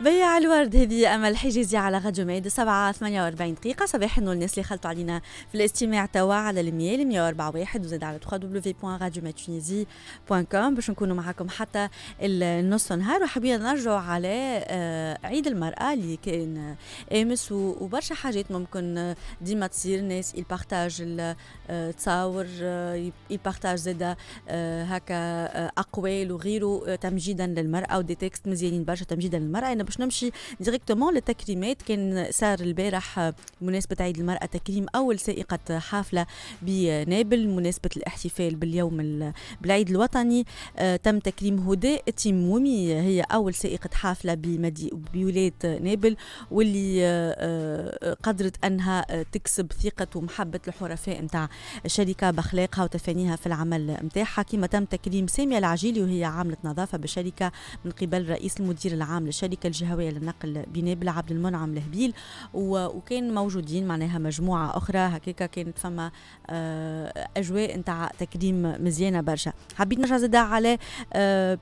بيع الورد هذه امل حجزي على غد جميد 7 48 دقيقه صباح النور الناس اللي خلطوا علينا في الاستماع توا على الميال 141 وزاد على www.radiomatunisie.com باش نكونوا معاكم حتى النص نهار وحابين نرجعوا على آه، عيد المراه اللي كان آه، امس وبرشا حاجات ممكن آه، ديما تصير الناس يبارتاج التصاور يبارتاج زاد هكا اقوال وغيره تمجيدا للمراه ودي تكست مزيانين برشا تمجيدا للمراه باش نمشي ديريكتومون للتكريمات كان صار البارح مناسبة عيد المراه تكريم اول سائقه حافله بنابل مناسبه الاحتفال باليوم بالعيد الوطني آه، تم تكريم هدى التيمومي هي اول سائقه حافله بولايه نابل واللي آه، آه، قدرت انها تكسب ثقه ومحبه الحرفاء نتاع الشركه باخلاقها وتفانيها في العمل نتاعها كما تم تكريم ساميه العجيلي وهي عامله نظافه بالشركه من قبل رئيس المدير العام للشركه الجهويه للنقل بنابل عبد المنعم لهبيل وكان موجودين معناها مجموعه اخرى هكاك كانت فما آه، اجواء نتاع تكريم مزيانه برشا حبيت نرجع زادا على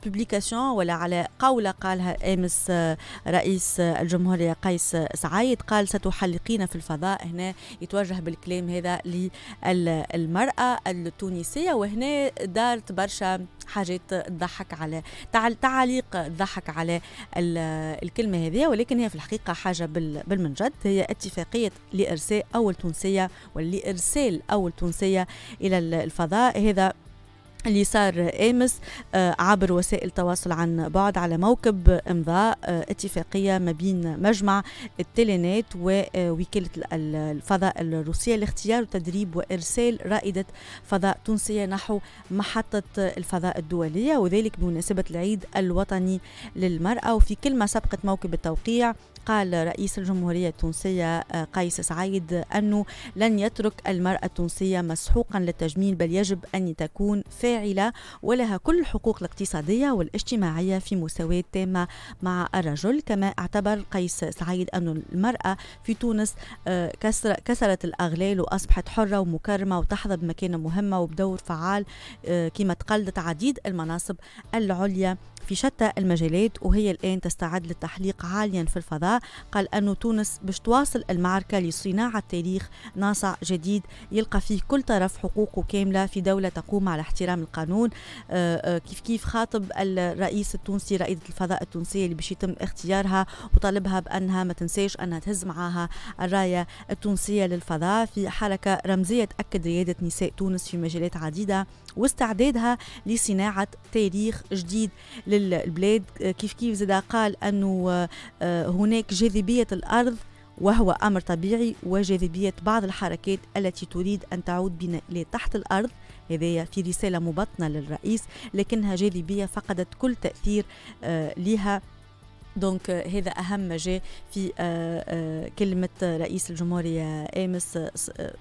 بوبليكاسيون آه، ولا على قوله قالها امس آه، رئيس الجمهوريه قيس سعيد قال ستحلقين في الفضاء هنا يتوجه بالكلام هذا للمراه التونسيه وهنا دارت برشا حاجات تضحك على تعليق تضحك على الكلمه هذه ولكن هي في الحقيقه حاجه بالمنجد هي اتفاقيه لارساء اول تونسيه ولارسال اول تونسيه الى الفضاء هذا اللي صار امس آه، عبر وسائل التواصل عن بعد على موكب امضاء آه، اتفاقيه ما بين مجمع التلينات ووكاله آه، الفضاء الروسيه لاختيار وتدريب وارسال رائده فضاء تونسيه نحو محطه الفضاء الدوليه وذلك بمناسبه العيد الوطني للمراه وفي كلمه سبقت موكب التوقيع قال رئيس الجمهورية التونسية آه، قيس سعيد أنه لن يترك المرأة التونسية مسحوقا للتجميل بل يجب أن تكون فاعلة ولها كل الحقوق الاقتصادية والاجتماعية في مساواة تامة مع الرجل كما اعتبر قيس سعيد أن المرأة في تونس آه، كسر كسرت الأغلال وأصبحت حرة ومكرمة وتحظى بمكانة مهمة وبدور فعال آه، كما تقلدت عديد المناصب العليا في شتى المجالات وهي الآن تستعد للتحليق عاليا في الفضاء قال أنه تونس باش تواصل المعركة لصناعة تاريخ ناصع جديد يلقى فيه كل طرف حقوقه كاملة في دولة تقوم على احترام القانون آه، آه، كيف كيف خاطب الرئيس التونسي رائدة الفضاء التونسية اللي باش يتم اختيارها وطالبها بأنها ما تنساش أنها تهز معها الراية التونسية للفضاء في حركة رمزية تأكد ريادة نساء تونس في مجالات عديدة واستعدادها لصناعة تاريخ جديد للبلاد آه، كيف كيف زاد قال أنه آه، آه، هناك جاذبية الأرض وهو أمر طبيعي وجاذبية بعض الحركات التي تريد أن تعود بنا إلى تحت الأرض هذايا في رسالة مبطنة للرئيس لكنها جاذبية فقدت كل تأثير لها دونك هذا أهم ما جاء في آه، آه، كلمة رئيس الجمهورية أمس آه،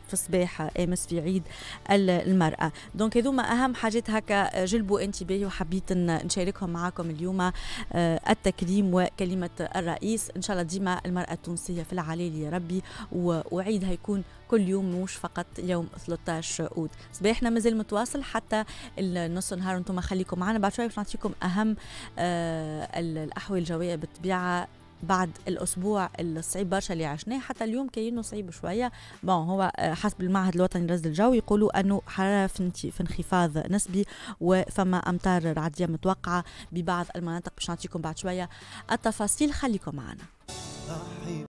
في الصباح أمس في عيد المرأة دونك هذوما أهم حاجات هكا جلبوا انتباهي وحبيت نشاركهم معاكم اليوم التكريم وكلمة الرئيس إن شاء الله ديما المرأة التونسية في العلالي يا ربي وعيدها يكون كل يوم مش فقط يوم 13 أوت صباحنا مازال متواصل حتى النص نهار انتم خليكم معنا بعد شوية باش نعطيكم أهم آه الأحوال الجوية بالطبيعة بعد الاسبوع الصعيب برشا اللي عشناه حتى اليوم كاينه صعيب شويه بون هو آه، حسب المعهد الوطني لرصد الجو يقولوا انه حراره في انخفاض نسبي وفما امطار رعديه متوقعه ببعض المناطق باش نعطيكم بعد شويه التفاصيل خليكم معنا